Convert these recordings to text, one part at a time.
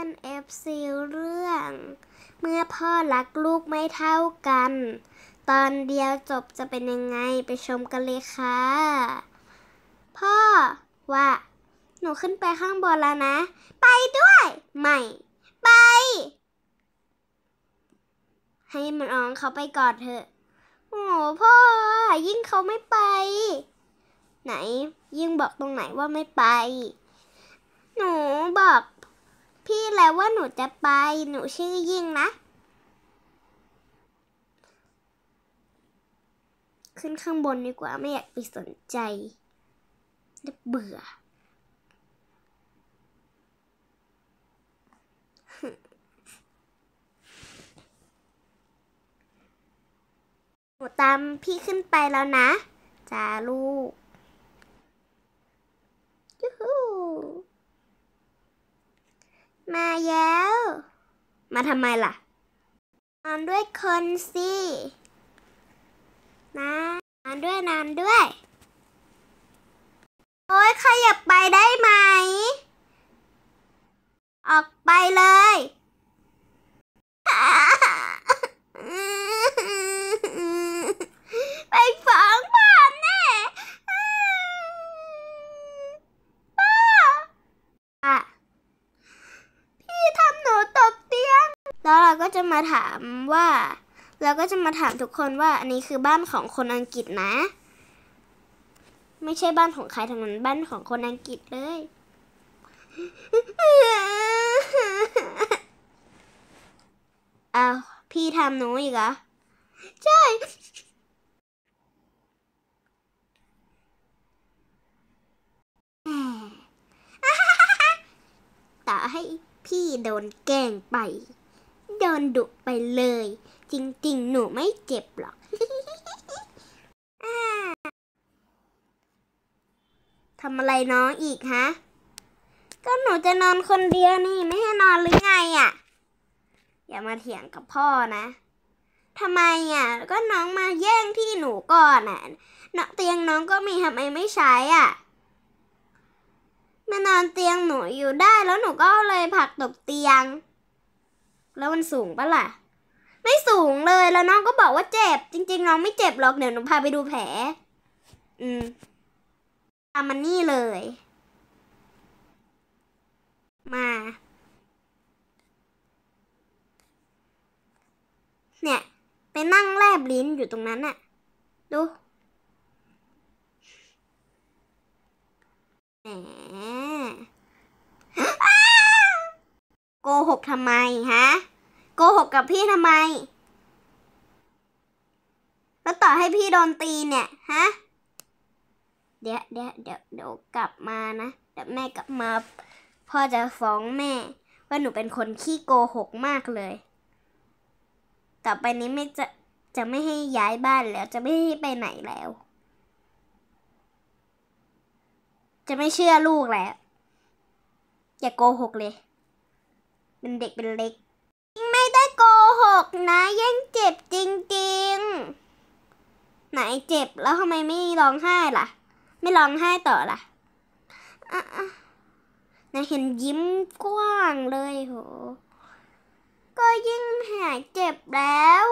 อนเอฟซีเรื่อง เมื่อพ่อรักลูกไม่เท่ากัน ตอนเดียวจบจะเป็นยังไงไปชมกันเลยค่ะพ่อว่า หนูขึ้นไปข้างบนแล้วนะ ไปด้วย ไม่ ไป ให้มันอองเขาไปก่อนเถอะ โอ้พ่อยิ่งเขาไม่ไป ไหนยิ่งบอกตรงไหนว่าไม่ไป หนูบอกพี่แล้วว่าหนูจะไป หนูชื่อยิ่งนะ ขึ้นข้างบนดีกว่าไม่อยากไปสนใจเบื่อ หนูตามพี่ขึ้นไปแล้วนะจ้าลูกยูฮูมาแล้ว มาทำไมล่ะนอนด้วยคนสินะนอนด้วยนอนด้วย โอ้ยขยับไปได้ไหม ออกไปเลยมาถามว่าเราก็จะมาถามทุกคนว่าอันนี้คือบ้านของคนอังกฤษนะ ไม่ใช่บ้านของใครทั้งนั้น บ้านของคนอังกฤษเลย เอาพี่ทำหนูอีกเหรอใช่ต่อให้พี่โดนแกงไปนดุไปเลย จริงๆ หนูไม่เจ็บหรอกทำอะไรน้องอีกฮะก็หนูจะนอนคนเดียวนี่ไม่ให้นอนหรือไงอะ่ะอย่ามาเถียงกับพ่อนะทำไมอ่ะก็น้องมาแย่งที่หนูก่อนอ่ะนเตียงน้องก็มีทำไมไม่ใช้อ่ะมานอนเตียงหนูอยู่ได้ แล้วหนูก็เลยผักตกเตียงแล้วมันสูงปะล่ะ ไม่สูงเลยแล้วน้องก็บอกว่าเจ็บ จริงๆน้องไม่เจ็บหรอกเดี๋ยวหนูพาไปดูแผล อืมตามมันนี่เลย มา เนี่ย ไปนั่งแลบลิ้นอยู่ตรงนั้นน่ะ ดูแหมโกหกทำไมฮะโกหกกับพี่ทำไม แล้วต่อให้พี่โดนตีเนี่ยฮะเดี๋ยวเดี๋ยวเดี๋ยวเดี๋ยวกลับมานะเดี๋ยวแม่กลับมาพ่อจะฟ้องแม่ว่าหนูเป็นคนขี้โกหกมากเลยต่อไปนี้ไม่จะจะไม่ให้ย้ายบ้านแล้วจะไม่ให้ไปไหนแล้ว จะไม่เชื่อลูกแล้วอย่าโกหกเลยเป็นเด็กเป็นเล็กไม่ได้โกหกนะยังเจ็บจริงๆ ไหนเจ็บแล้วทำไมไม่ร้องไห้ล่ะ ไม่ร้องไห้ต่อล่ะอ่ะนเห็นยิ้มกว้างเลย โห ก็ยิ่งหายเจ็บแล้ว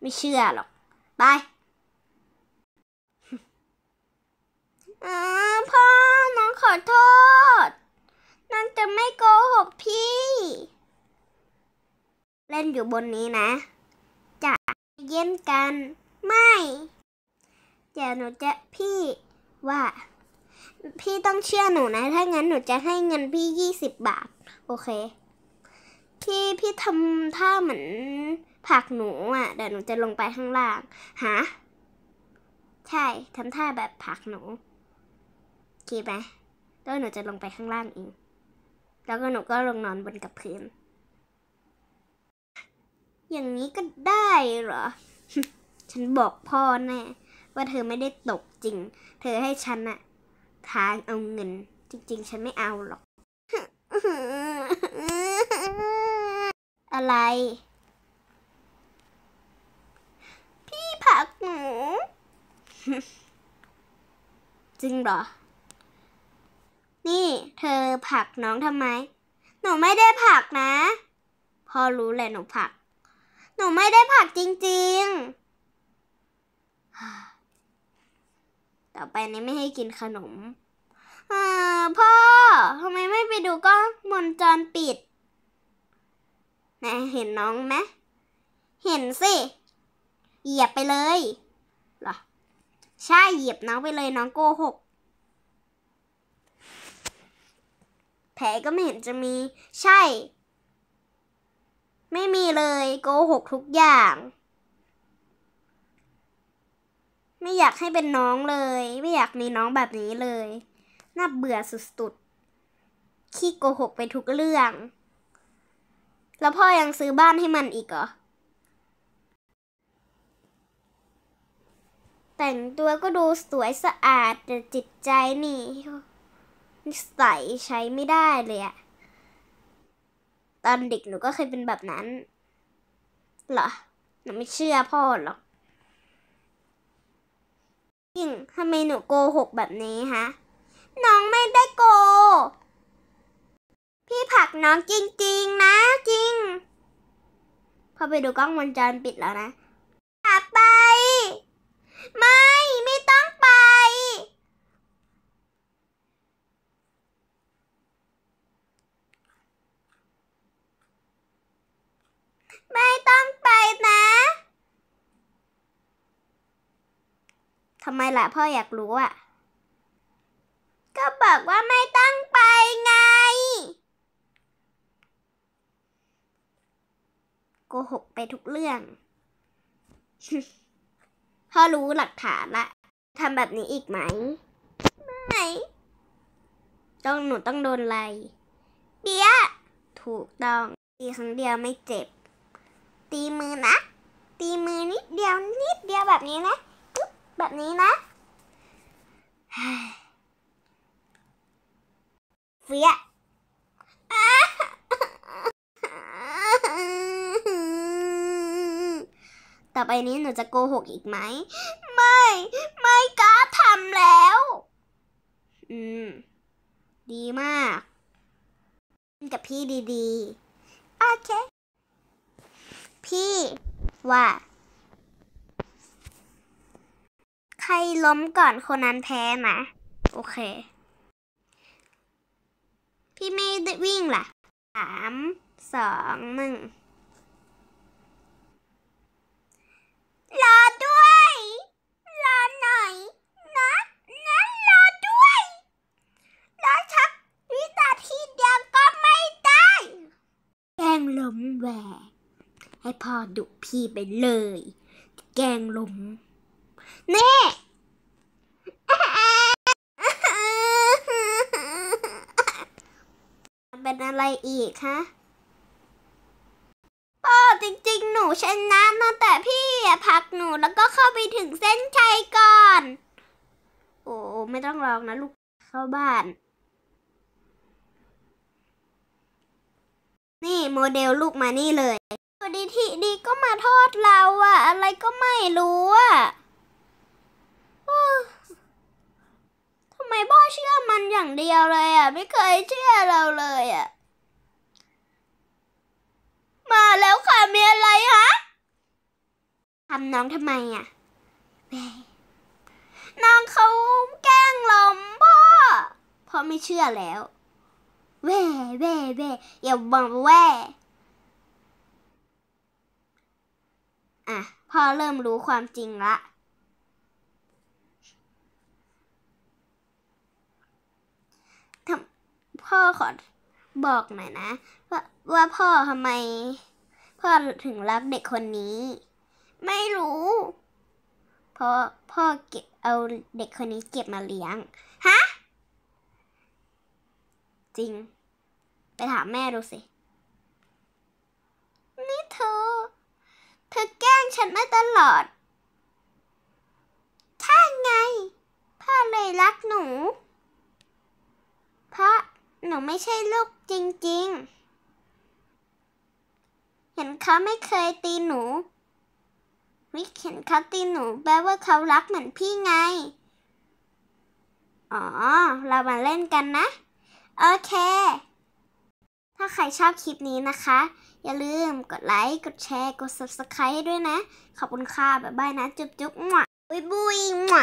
ไม่เชื่อหรอก ไปอพ่อ น้องขอโทษนันจะไม่โกหกพี่เล่นอยู่บนนี้นะ จะเย็นกันไม่เดี๋ยวหนูจะพี่ว่า พี่ต้องเชื่อหนูนะถ้างั้นหนูจะให้เงินพี่ยี่สิบบาทโอเค พี่พี่ทำท่าเหมือน ผักหนูอ่ะ เดี๋ยวหนูจะลงไปข้างล่างหาใช่ทำท่าแบบผักหนูคิดไหมแล้วหนูจะลงไปข้างล่างเองแล้วก็หนูก็ลงนอนบนกับพื้นอย่างนี้ก็ได้เหรอ ฉันบอกพ่อแน่ว่าเธอไม่ได้ตกจริง เธอให้ฉันอะทางเอาเงิน จริง ๆ ฉันไม่เอาหรอก อะไร พี่ผักหนูจริงเหรอนี่เธอผลักน้องทำไม หนูไม่ได้ผลักนะ พ่อรู้แหละหนูผลัก หนูไม่ได้ผลักจริงๆ ต่อไปนี้ไม่ให้กินขนมอพ่อทำไมไม่ไปดูกล้องมนจรปิดนะเห็นน้องไหม เห็นสิเหยียบไปเลยหรอใช่เหยียบน้องไปเลยน้องโกหกแผลก็ไม่เห็นจะมีใช่ ไม่มีเลยโกหกทุกอย่าง ไม่อยากให้เป็นน้องเลย ไม่อยากมีน้องแบบนี้เลยน่าเบื่อสุด ๆ ขี้โกหกไปทุกเรื่อง แล้วพ่อยังซื้อบ้านให้มันอีกเหรอ แต่งตัวก็ดูสวยสะอาด แต่จิตใจนี่นิสัยใช้ไม่ได้เลยอะตอนเด็กหนูก็เคยเป็นแบบนั้น เหรอ หนูไม่เชื่อพ่อหรอกยิ่งทำไมหนูโกหกแบบนี้ฮะ น้องไม่ได้โก พี่ผักน้องจริง ๆ นะ จริง พอไปดูกล้องวงจรปิดแล้วนะกับไป มาทำไมล่ะพ่ออยากรู้อ่ะ ก็บอกว่าไม่ต้องไปไงโกหกไปทุกเรื่อง พ่อรู้หลักฐานละทำแบบนี้อีกไหมไม่ต้องหนูต้องโดนอะไรเบี้ยถูกต้อง ตีครั้งเดียวไม่เจ็บ ตีมือนะ ตีมือนิดเดียวนิดเดียวแบบนี้นะแบบนี้นะเฟียต่อไปนี้หนูจะโกหกอีกไหม ไม่ ไม่กล้าทำแล้ว อืม ดีมาก กับพี่ดีๆ โอเค พี่ ว่าใรล้มก่อนคนนั้นแพ้นะ โอเค พี่ไม่วิ่งล่ะสามสอง หนึ่งรอด้วย รอหน่อยนะนะรอด้วย รอชักวินาทีเดียวก็ไม่ได้ แกงล้มแหวให้พ่อดุพี่ไปเลย แกงล้มนี่เป็นอะไรอีกคะพ่อจริงๆหนูชนะมาแต่พี่พักหนูแล้วก็เข้าไปถึงเส้นชัยก่อน โอ้ไม่ต้องรองนะลูกเข้าบ้าน นี่โมเดลลูกมานี่เลยดีทีดีก็มาทอดเราอะอะไรก็ไม่รู้อะไพ่อเชื่อมันอย่างเดียวเลยอ่ะไม่เคยเชื่อเราเลยอ่ะ มาแล้วค่ะมีอะไรฮะทำน้องทำไมอ่ะแ่น้องเขาแกล้งล้มพ่อพ่อไม่เชื่อแล้วแว่แว่แว่อย่าบอกแว่อ่ะพ่อเริ่มรู้ความจริงละพ่อขอบอกหน่อยนะว่าว่าพ่อทำไม พ่อถึงรักเด็กคนนี้ ไม่รู้เพราะพ่อเก็บเอาเด็กคนนี้เก็บมาเลี้ยง ฮะ จริง ไปถามแม่ดูสิ นี่เธอ เธอแกล้งฉันมาตลอดใช่ไง พ่อเลยรักหนู เพราะหนูไม่ใช่ลูกจริงๆ เห็นเขาไม่เคยตีหนู วิเห็นเขาตีหนู แปลว่าเขารักเหมือนพี่ไง อ๋อ เรามาเล่นกันนะ โอเค ถ้าใครชอบคลิปนี้นะคะ อย่าลืมกดไลค์ กดแชร์ กด subscribe ให้ด้วยนะ ขอบคุณค่ะบ๊ายบายนะ จุ๊บจุ๊บมั่วบุยบุยมั่ว